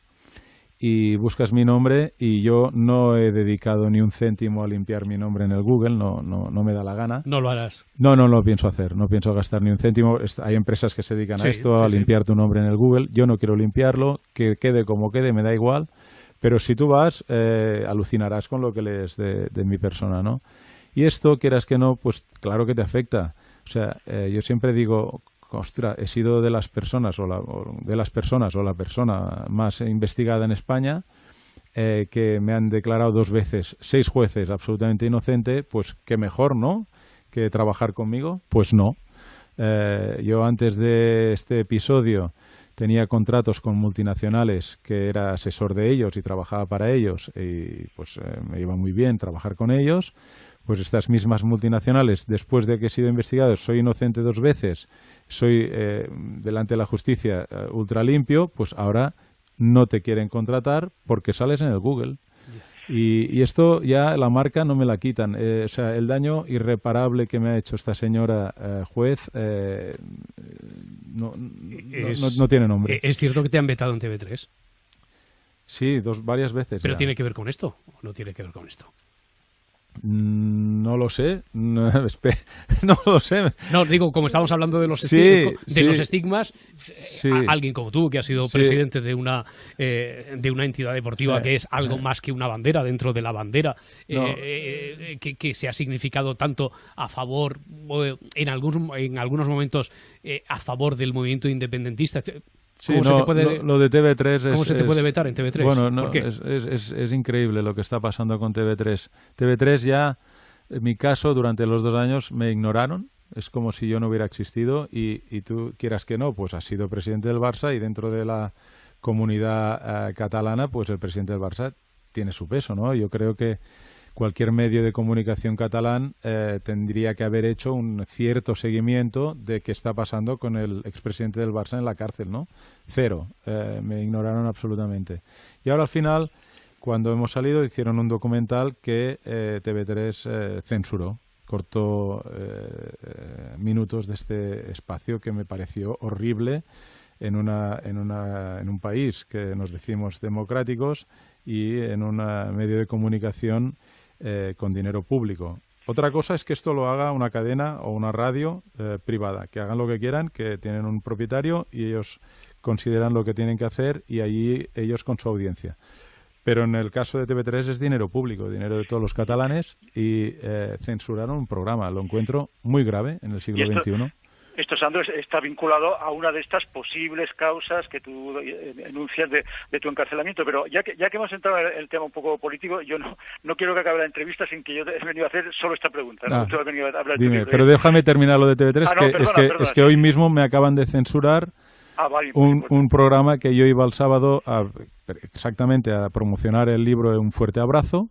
y buscas mi nombre y yo no he dedicado ni un céntimo a limpiar mi nombre en el Google, no, no, me da la gana. No lo harás. No, no, lo pienso hacer, no pienso gastar ni un céntimo. Hay empresas que se dedican a esto, a limpiar tu nombre en el Google. Yo no quiero limpiarlo, que quede como quede, me da igual. Pero si tú vas, eh, alucinarás con lo que lees de, de mi persona, ¿no? Y esto, quieras que no, pues claro que te afecta. O sea, eh, yo siempre digo, ostras, he sido de las personas o, la, de las personas o la persona más investigada en España eh, que me han declarado dos veces seis jueces absolutamente inocente, pues qué mejor, ¿no? Que trabajar conmigo, pues no. Eh, yo antes de este episodio tenía contratos con multinacionales que era asesor de ellos y trabajaba para ellos y pues eh, me iba muy bien trabajar con ellos, pues estas mismas multinacionales, después de que he sido investigado, soy inocente dos veces, soy eh, delante de la justicia ultralimpio, eh, ultra limpio, pues ahora no te quieren contratar porque sales en el Google. Y, esto ya la marca no me la quitan. Eh, o sea, el daño irreparable que me ha hecho esta señora juez no, tiene nombre. ¿Es cierto que te han vetado en TV3? Sí, dos, varias veces. Pero tiene que ver con esto o no tiene que ver con esto. Mm, no lo sé, no, lo sé. No, digo, como estamos hablando de los, de los estigmas, alguien como tú, que ha sido presidente de una, eh, de una entidad deportiva que es algo más que una bandera dentro de la bandera, eh, eh, que, que, se ha significado tanto a favor, en, algunos, en algunos momentos a favor del movimiento independentista, Sí, ¿Cómo lo, de TV3 ¿Cómo se te puede vetar en TV3? Bueno, no, es, increíble lo que está pasando con TV3. TV3 ya, en mi caso, durante los dos años me ignoraron. Es como si yo no hubiera existido y, y tú quieras que no, pues has sido presidente del Barça y dentro de la comunidad eh, catalana, pues el presidente del Barça tiene su peso, ¿no? Yo creo que cualquier medio de comunicación catalán eh, tendría que haber hecho un cierto seguimiento de qué está pasando con el expresidente del Barça en la cárcel, ¿no? Cero, eh, me ignoraron absolutamente. Y ahora al final, cuando hemos salido, hicieron un documental que eh, TV3 censuró, cortó minutos de este espacio que me pareció horrible. En, una, en, una, en un país que nos decimos democráticos y en un medio de comunicación eh, con dinero público. Otra cosa es que esto lo haga una cadena o una radio eh, privada, que hagan lo que quieran, que tienen un propietario y ellos consideran lo que tienen que hacer y allí ellos con su audiencia. Pero en el caso de TV3 es dinero público, dinero de todos los catalanes y eh, censuraron un programa. Lo encuentro muy grave en el siglo XXI esto, Sandro, está vinculado a una de estas posibles causas que tú eh, enuncias de, tu encarcelamiento. Pero ya que, ya que hemos entrado en el tema un poco político, yo no, quiero que acabe la entrevista sin que yo he venido a hacer solo esta pregunta. Ah. pero déjame terminar lo de TV3, ah, que, es que, es que hoy mismo me acaban de censurar ah, pues un, programa que yo iba el sábado exactamente a promocionar el libro Un fuerte abrazo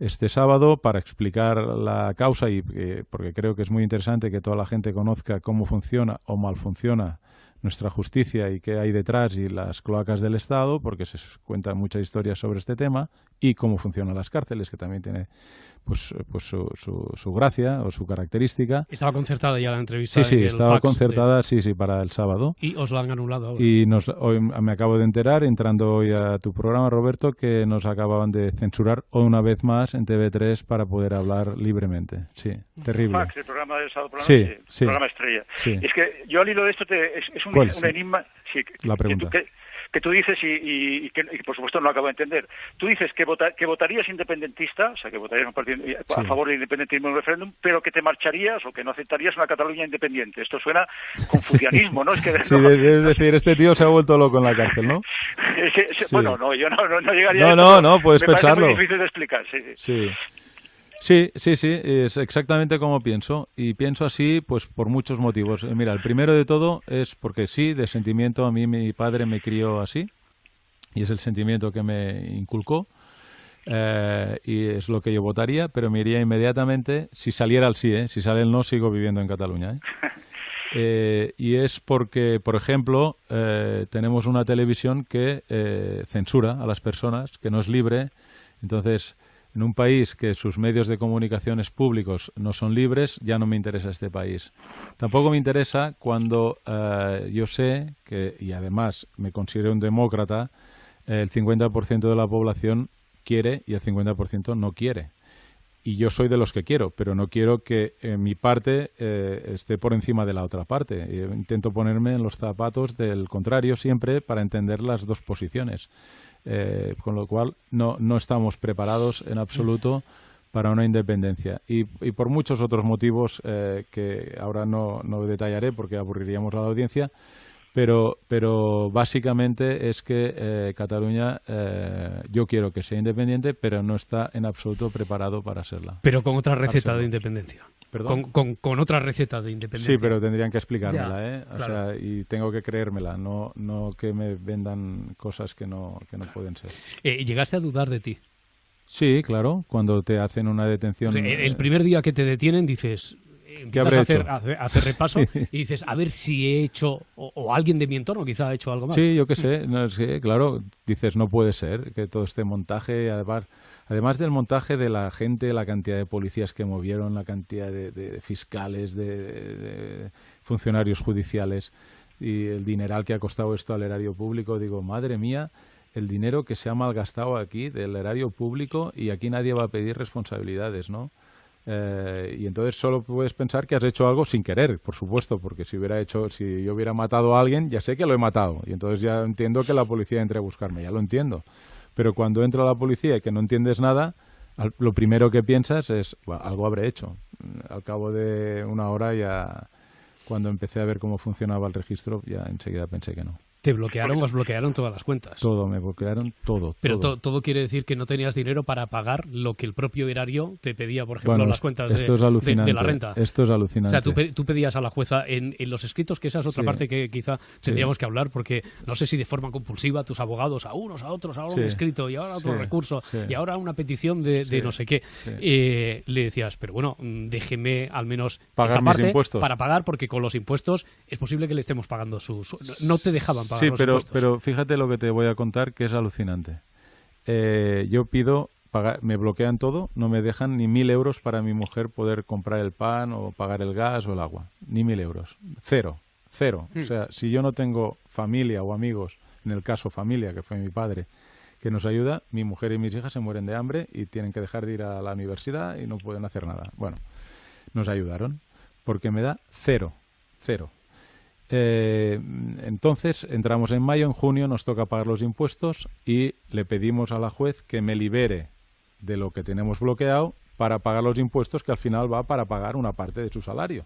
este sábado para explicar la causa y eh, porque creo que es muy interesante que toda la gente conozca cómo funciona o mal funciona nuestra justicia y qué hay detrás y las cloacas del Estado, porque se cuentan muchas historias sobre este tema y cómo funcionan las cárceles, que también tiene pues, eh, pues su, su, gracia o su característica. Estaba concertada ya la entrevista. Sí, sí, estaba concertada, sí, sí, para el sábado. Y os la han anulado ahora. Y nos, hoy me acabo de enterar, entrando hoy a tu programa, Roberto, que nos acababan de censurar una vez más en TV3 para poder hablar libremente. Sí, terrible. programa del sábado sí, programa estrella. Es que yo al hilo de esto te, es, un, enigma... la pregunta que tú dices, y, y, que por supuesto no lo acabo de entender, tú dices que, que votarías independentista, o sea, que votarías un partido eh, a favor del independentismo en un referéndum, pero que te marcharías o que no aceptarías una Cataluña independiente. Esto suena confucianismo, ¿no? Es, que, es decir, este tío se ha vuelto loco en la cárcel, ¿no? bueno, no, yo no, no, llegaría no, a No, no, puedes pensarlo. Es difícil de explicar, sí. sí. Sí, sí, sí, es exactamente como pienso. Y pienso así, pues por muchos motivos. Eh, mira, el primero de todo es porque sí, de sentimiento, a mí mi padre me crió así. Y es el sentimiento que me inculcó. Eh, y es lo que yo votaría, pero me iría inmediatamente si saliera el sí, eh, si sale el no, sigo viviendo en Cataluña. y es porque, por ejemplo, tenemos una televisión que censura a las personas, que no es libre. Entonces, en un país que sus medios de comunicaciones públicos no son libres, ya no me interesa este país. Tampoco me interesa cuando eh, yo sé que, y además me considero un demócrata, el 50% de la población quiere y el 50% no quiere y yo soy de los que quiero, pero no quiero que eh, mi parte eh, esté por encima de la otra parte. Eh, intento ponerme en los zapatos del contrario siempre para entender las dos posiciones. con lo cual, no, estamos preparados en absoluto para una independencia. Y, y por muchos otros motivos que ahora no, no detallaré porque aburriríamos a la audiencia, pero, pero básicamente es que eh, Cataluña, eh, yo quiero que sea independiente, pero no está en absoluto preparado para serla. Pero con otra receta de independencia. Con, con, con, otra receta de independencia. Sí, pero tendrían que explicármela, ¿eh? O sea, y tengo que creérmela, no, no que me vendan cosas que no, que no pueden ser. Eh, ¿Llegaste a dudar de ti? Sí, claro, cuando te hacen una detención. el primer día que te detienen dices, eh, empiezas hacer, repaso y dices, a ver si he hecho, o, alguien de mi entorno quizá ha hecho algo más. Sí, yo qué hmm. sé, claro, dices, no puede ser que todo este montaje, además, además del montaje de la gente, la cantidad de policías que movieron, la cantidad de, fiscales, de funcionarios judiciales y el dineral que ha costado esto al erario público, digo, madre mía, el dinero que se ha malgastado aquí del erario público y aquí nadie va a pedir responsabilidades, ¿no? Eh, y entonces solo puedes pensar que has hecho algo sin querer, por supuesto, porque si hubiera hecho, si yo hubiera matado a alguien, ya sé que lo he matado. Y entonces ya entiendo que la policía entre a buscarme, ya lo entiendo. Pero cuando entra la policía y que no entiendes nada, lo primero que piensas es, algo habré hecho. Al cabo de una hora ya, cuando empecé a ver cómo funcionaba el registro, ya enseguida pensé que no. Te bloquearon, os bloquearon todas las cuentas. Todo, me bloquearon todo. Pero todo. quiere decir que no tenías dinero para pagar lo que el propio erario te pedía, por ejemplo, las cuentas de, la renta. Esto es alucinante. O sea, tú, pedías a la jueza en, los escritos, que esa es otra parte que quizá tendríamos que hablar, porque no sé si de forma compulsiva tus abogados a unos, a otros, a un escrito y ahora otro recurso y ahora una petición de, no sé qué, eh, le decías, pero bueno, mm, déjeme al menos pagar esta impuestos. para pagar, porque con los impuestos es posible que le estemos pagando sus. No te dejaban Sí, pero, pero fíjate lo que te voy a contar que es alucinante. Eh, yo pido, me bloquean todo, no me dejan ni mil euros para mi mujer poder comprar el pan o pagar el gas o el agua. Ni mil euros. Cero, cero. O hmm. sea, si yo no tengo familia o amigos, en el caso familia, que fue mi padre, que nos ayuda, mi mujer y mis hijas se mueren de hambre y tienen que dejar de ir a la universidad y no pueden hacer nada. Bueno, nos ayudaron porque me da cero, cero. Eh, entonces entramos en mayo, en junio nos toca pagar los impuestos y le pedimos a la juez que me libere de lo que tenemos bloqueado para pagar los impuestos que al final va para pagar una parte de su salario.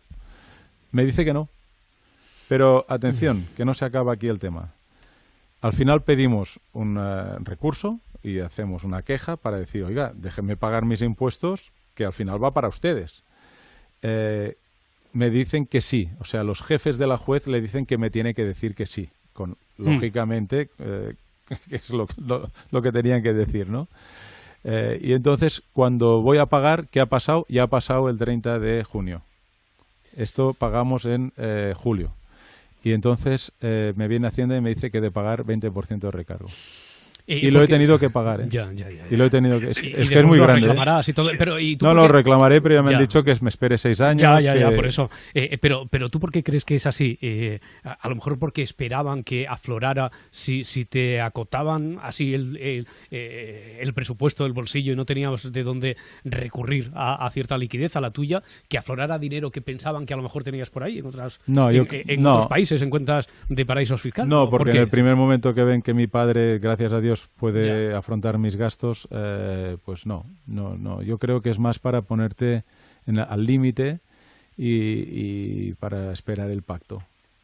Me dice que no. Pero atención, que no se acaba aquí el tema. Al final pedimos un eh, recurso y hacemos una queja para decir, oiga, déjenme pagar mis impuestos que al final va para ustedes. Eh, me dicen que sí. O sea, los jefes de la juez le dicen que me tiene que decir que sí. Con, mm. lógicamente, eh, que es lo, que tenían que decir, ¿no? Eh, y entonces, cuando voy a pagar, ¿qué ha pasado? Ya ha pasado el 30 de junio. Esto pagamos en eh, julio. Y entonces me viene Hacienda y me dice que de pagar 20% de recargo. Y, lo he tenido que pagar. ¿eh? y lo he tenido que. Es, que es muy grande. no lo reclamaré, pero ya me han dicho que me espere seis años. por eso. Eh, eh, pero, pero tú, ¿por qué crees que es así? A, lo mejor porque esperaban que aflorara si, si te acotaban así el, presupuesto del bolsillo y no teníamos de dónde recurrir a, cierta liquidez, a la tuya, que aflorara dinero que pensaban que a lo mejor tenías por ahí en, otras, otros países, en cuentas de paraísos fiscales. No, porque en el primer momento que ven que mi padre, gracias a Dios, puede afrontar mis gastos, eh, pues no, no, no. Yo creo que es más para ponerte al límite y, para esperar el pacto,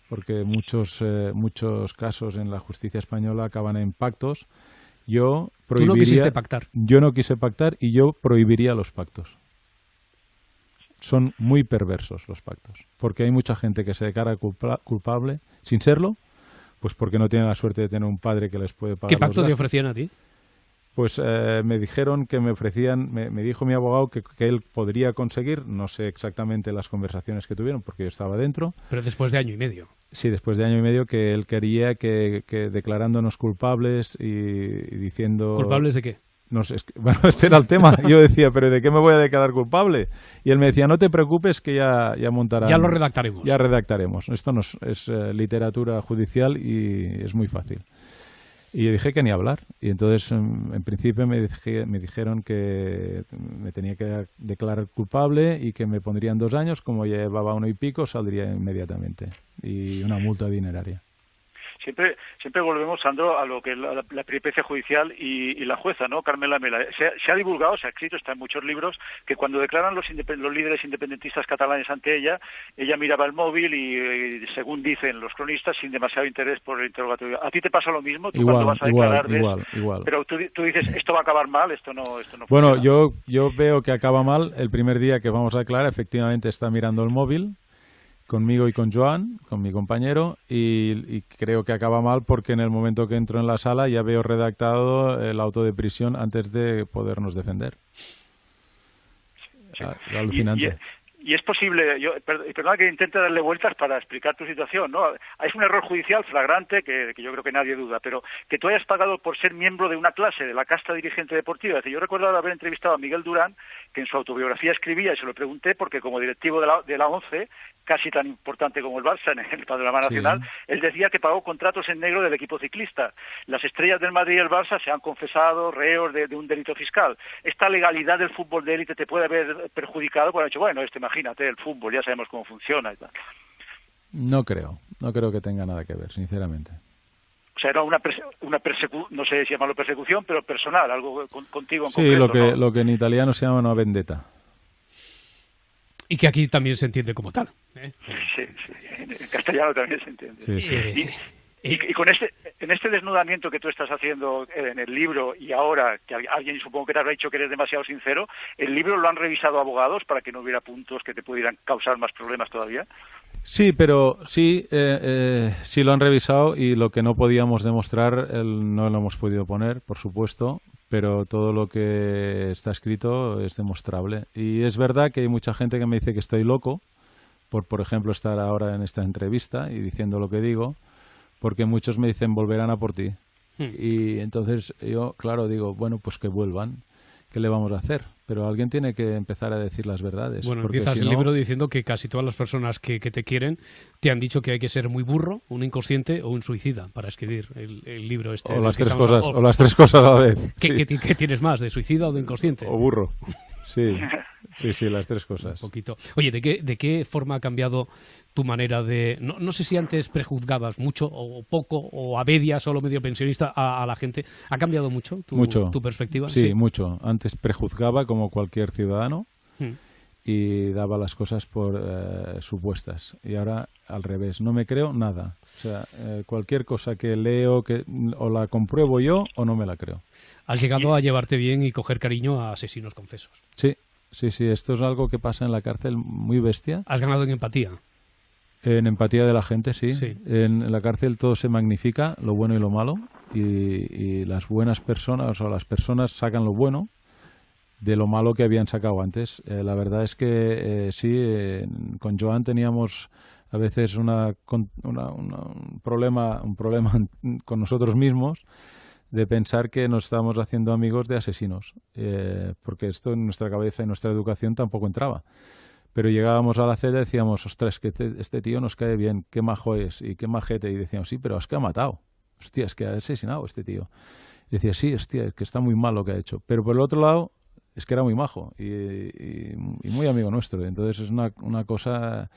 porque muchos, eh, muchos casos en la justicia española acaban en pactos. Yo prohibiría. no pactar. Yo no quise pactar y yo prohibiría los pactos. Son muy perversos los pactos, porque hay mucha gente que se declara culpable sin serlo pues porque no tienen la suerte de tener un padre que les puede pagar. ¿Qué pacto te ofrecían a ti? Pues eh, me dijeron que me ofrecían, me, dijo mi abogado que, él podría conseguir, no sé exactamente las conversaciones que tuvieron porque yo estaba dentro. Pero después de año y medio. Sí, después de año y medio que él quería que, que declarándonos culpables y diciendo... ¿Culpables de qué? bueno, este era el tema. Yo decía, pero ¿de qué me voy a declarar culpable? Y él me decía, no te preocupes que ya, ya montará. Ya lo redactaremos. Ya redactaremos. Esto no es, eh, literatura judicial y es muy fácil. Y yo dije que ni hablar. Y entonces, em, en, principio, me, me dijeron que me tenía que declarar culpable y que me pondrían dos años. Como llevaba uno y pico, saldría inmediatamente. Y una multa dineraria siempre volvemos, Sandro, a lo que la, la, judicial y, la jueza, ¿no? Carmela Mela. Se, ha divulgado, se ha escrito, está en muchos libros, que cuando declaran los, líderes independentistas catalanes ante ella, ella miraba el móvil y, eh, según dicen los cronistas, sin demasiado interés por el interrogatorio. ¿A ti te pasa lo mismo? ¿Tú cuando vas a declarar igual, igual, Pero tú, dices, esto va a acabar mal, esto no, esto no Bueno, yo, yo veo que acaba mal el primer día que vamos a declarar, efectivamente está mirando el móvil, conmigo y con Joan, con mi compañero, y, creo que acaba mal porque en el momento que entro en la sala ya veo redactado el auto de prisión antes de podernos defender. Ah, alucinante y es posible, yo, perdona que intente darle vueltas para explicar tu situación, ¿no? Es un error judicial flagrante que, yo creo que nadie duda, pero que tú hayas pagado por ser miembro de una clase, de la casta dirigente deportiva. Es decir, yo recuerdo haber entrevistado a Miguel Durán, que en su autobiografía escribía, y se lo pregunté, porque como directivo de la, de ONCE, casi tan importante como el Barça en el panorama nacional, él decía que pagó contratos en negro del equipo ciclista. Las estrellas del Madrid y el Barça se han confesado reos de, un delito fiscal. Esta legalidad del fútbol de élite te puede haber perjudicado, bueno, dicho, bueno, este más imagínate, el fútbol, ya sabemos cómo funciona No creo, no creo que tenga nada que ver, sinceramente. O sea, era una, persecución, una persecu no sé si llamarlo persecución, pero personal, algo contigo en sí, lo que, lo que en italiano se llama una vendetta. Y que aquí también se entiende como tal. ¿eh? Sí, en castellano también se entiende. Sí, sí. Y, con este, en este desnudamiento que tú estás haciendo eh, en el libro y ahora, que alguien supongo que te habrá dicho que eres demasiado sincero, ¿el libro lo han revisado abogados para que no hubiera puntos que te pudieran causar más problemas todavía? Sí, pero sí, eh, eh, sí lo han revisado y lo que no podíamos demostrar el, no lo hemos podido poner, por supuesto, pero todo lo que está escrito es demostrable. Y es verdad que hay mucha gente que me dice que estoy loco por, por ejemplo, estar ahora en esta entrevista y diciendo lo que digo porque muchos me dicen volverán a por ti. Hmm. Y entonces yo, claro, digo, bueno, pues que vuelvan. ¿Qué le vamos a hacer? Pero alguien tiene que empezar a decir las verdades. Bueno, empiezas el libro diciendo que casi todas las personas que, te quieren te han dicho que hay que ser muy burro, un inconsciente o un suicida para escribir el, libro este. O las, tres cosas, o... las tres cosas a la vez. qué tienes más, de suicida o de inconsciente? O burro, sí. Sí, sí, las tres cosas. poquito. Oye, ¿de qué, de qué forma ha cambiado tu manera de... No, sé si antes prejuzgabas mucho o poco, o a media, solo medio pensionista, a, la gente. ¿Ha cambiado mucho tu, tu perspectiva? Sí, mucho. Antes prejuzgaba como cualquier ciudadano hmm. y daba las cosas por eh, supuestas. Y ahora al revés, no me creo nada. O sea, eh, cualquier cosa que leo, que o la compruebo yo o no me la creo. Has llegado a llevarte bien y coger cariño a asesinos confesos. Sí, Sí, sí, esto es algo que pasa en la cárcel muy bestia. Has ganado en empatía. En empatía de la gente, sí. En, la cárcel todo se magnifica, lo bueno y lo malo, y, las buenas personas o las personas sacan lo bueno de lo malo que habían sacado antes. Eh, la verdad es que eh, sí, con Joan teníamos a veces un problema, un problema con nosotros mismos de pensar que nos estábamos haciendo amigos de asesinos, eh, porque esto en nuestra cabeza y nuestra educación tampoco entraba. Pero llegábamos a la celda y decíamos, ostras, que este, este tío nos cae bien, qué majo es y qué majete. Y decíamos, sí, pero es que ha matado. Hostia, es que ha asesinado este tío. decía, sí, hostia, es que está muy mal lo que ha hecho. Pero por el otro lado, es que era muy majo y, muy amigo nuestro. Entonces es una, una cosa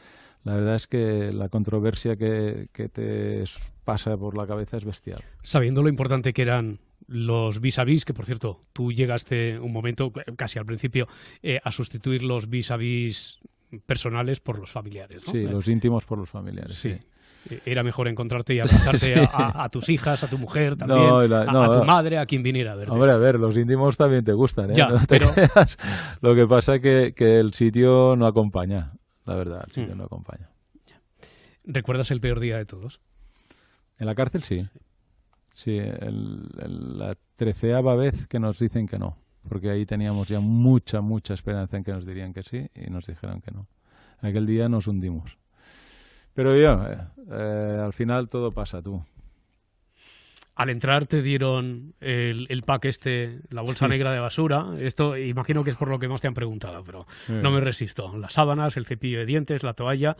la verdad es que la controversia que, te pasa por la cabeza es bestial. Sabiendo lo importante que eran los vis a vis, que por cierto, tú llegaste un momento, casi al principio, eh, a sustituir los vis a vis personales por los familiares. Sí, eh, los íntimos por los familiares. Sí. Eh, era mejor encontrarte y abrazarte a, tus hijas, a tu mujer, también, a, tu madre, a quien viniera a verte. Hombre, a ver, los íntimos también te gustan, ¿eh? pero... Lo que pasa es que el sitio no acompaña la verdad, si sitio mm. no acompaña. ¿Recuerdas el peor día de todos? En la cárcel sí. Sí, la treceava vez que nos dicen que no, porque ahí teníamos ya mucha, mucha esperanza en que nos dirían que sí y nos dijeron que no. aquel día nos hundimos. Pero yo, eh, eh, al final todo pasa, tú al entrar te dieron el, pack este, la bolsa negra de basura. Esto imagino que es por lo que más te han preguntado, pero no me resisto. Las sábanas, el cepillo de dientes, la toalla,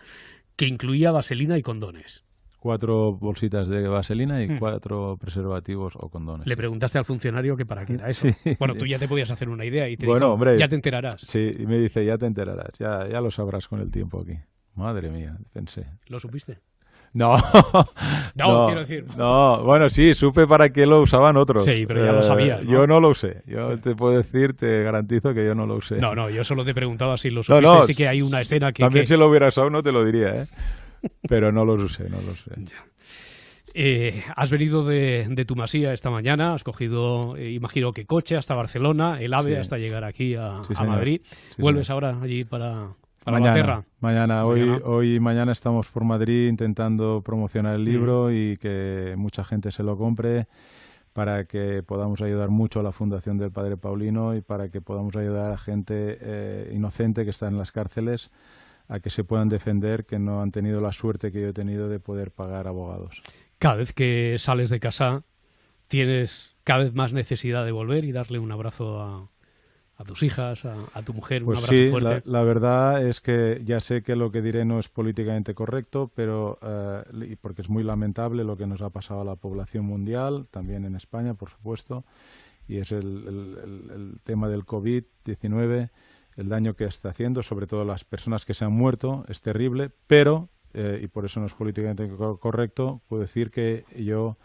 que incluía vaselina y condones. Cuatro bolsitas de vaselina y hmm. cuatro preservativos o condones. Le preguntaste al funcionario que para qué era eso. Bueno, tú ya te podías hacer una idea y te bueno, hombre, ya te enterarás. Sí, y me dice, ya te enterarás, ya, ya lo sabrás con el tiempo aquí. Madre mía, pensé. ¿Lo supiste? No, no, quiero decir. No, bueno, sí, supe para qué lo usaban otros. Sí, pero ya lo eh, sabía. Yo no lo usé. Yo te puedo decir, te garantizo que yo no lo usé. No, no, yo solo te he preguntado si lo supiste. No, sí que hay una escena que. También si lo hubiera usado no te lo diría, ¿eh? Pero no lo usé, no lo usé. Eh, has venido de, de, tu masía esta mañana, has cogido, eh, imagino que coche hasta Barcelona, el AVE hasta llegar aquí a, Madrid. Vuelves ahora allí para, Mañana, hoy, hoy y mañana estamos por Madrid intentando promocionar el mm. libro y que mucha gente se lo compre para que podamos ayudar mucho a la Fundación del Padre Paulino y para que podamos ayudar a gente eh, inocente que está en las cárceles a que se puedan defender, que no han tenido la suerte que yo he tenido de poder pagar abogados. Cada vez que sales de casa tienes cada vez más necesidad de volver y darle un abrazo a, a tus hijas, a, tu mujer. Pues un abrazo sí, fuerte. La, verdad es que ya sé que lo que diré no es políticamente correcto, pero y eh, porque es muy lamentable lo que nos ha pasado a la población mundial, también en España, por supuesto, y es el, tema del COVID-19, el daño que está haciendo, sobre todo las personas que se han muerto, es terrible, pero, eh, y por eso no es políticamente correcto, puedo decir que yo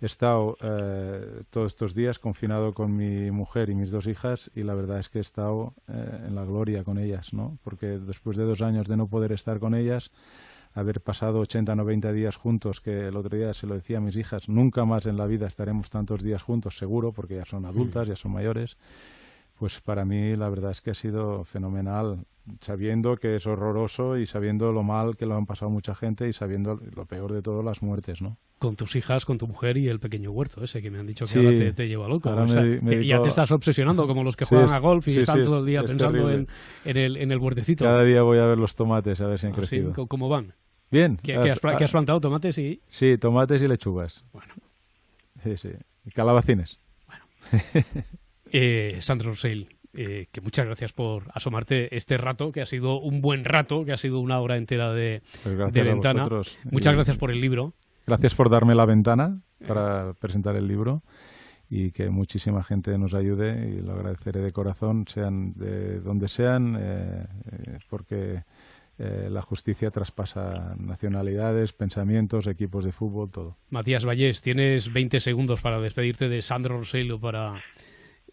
He estado eh, todos estos días confinado con mi mujer y mis dos hijas y la verdad es que he estado eh, en la gloria con ellas, ¿no? Porque después de dos años de no poder estar con ellas, haber pasado 80, 90 días juntos, que el otro día se lo decía a mis hijas, nunca más en la vida estaremos tantos días juntos, seguro, porque ya son adultas, ya son mayores. Pues para mí la verdad es que ha sido fenomenal, sabiendo que es horroroso y sabiendo lo mal que lo han pasado mucha gente y sabiendo lo peor de todo las muertes, ¿no? Con tus hijas, con tu mujer y el pequeño huerto ese que me han dicho que ahora te, lleva loco. O Ya te estás obsesionando como los que juegan a golf y están todo el día pensando en, el, huertecito. Cada día voy a ver los tomates a ver si han ah, crecido. ¿Cómo van? Bien. ¿Qué, has, plantado? ¿Tomates y...? Sí, tomates y lechugas. Bueno. Sí, sí. calabacines. Bueno. Sandro eh, Sandro eh, que muchas gracias por asomarte este rato, que ha sido un buen rato, que ha sido una hora entera de, pues ventana. Muchas gracias por el libro. Gracias por darme la ventana para eh. presentar el libro y que muchísima gente nos ayude y lo agradeceré de corazón, sean de donde sean, porque la justicia traspasa nacionalidades, pensamientos, equipos de fútbol, todo. Matías Vallés, tienes 20 segundos para despedirte de Sandro o para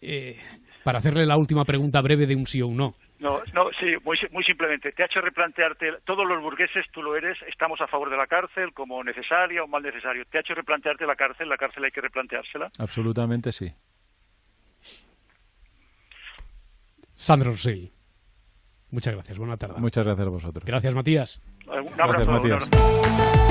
eh, para hacerle la última pregunta breve de un sí o un no. No, no, sí, muy, simplemente. Te ha hecho replantearte, todos los burgueses, tú lo eres, estamos a favor de la cárcel como necesaria o mal necesario. Te ha hecho replantearte la cárcel, la cárcel hay que replanteársela. Absolutamente sí. Sandro, sí. Muchas gracias, Buenas tarde. Muchas gracias a vosotros. Gracias, Matías. Un abrazo, gracias, Matías.